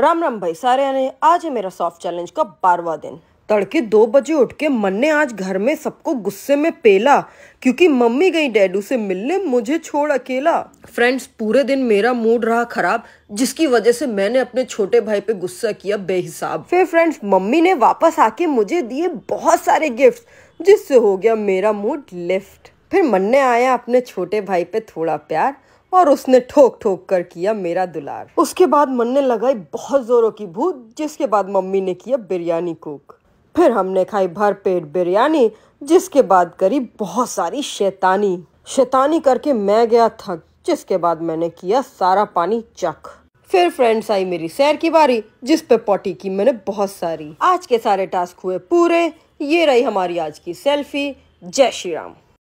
राम राम भाई सारे आने आज है मेरा सॉफ्ट चैलेंज का बारवा दिन तड़के दो बजे उठ के मन ने आज घर में सबको गुस्से में पेला क्योंकि मम्मी गई डैडू से मिलने मुझे छोड़ अकेला फ्रेंड्स पूरे दिन मेरा मूड रहा खराब जिसकी वजह से मैंने अपने छोटे भाई पे गुस्सा किया बेहिसाब फिर फ्रेंड्स मम्मी ने वापस आके मुझे दिए बहुत सारे गिफ्ट जिससे हो गया मेरा मूड लिफ्ट फिर मन ने आया अपने छोटे भाई पे थोड़ा प्यार और उसने ठोक ठोक कर किया मेरा दुलार उसके बाद मन ने लगाई बहुत जोरों की भूत जिसके बाद मम्मी ने किया बिरयानी कुक फिर हमने खाई भर पेट बिरयानी जिसके बाद करी बहुत सारी शैतानी शैतानी करके मैं गया थक जिसके बाद मैंने किया सारा पानी चख फिर फ्रेंड्स आई मेरी सैर की बारी जिस पे पॉटी की मैंने बहुत सारी आज के सारे टास्क हुए पूरे ये रही हमारी आज की सेल्फी जय श्री राम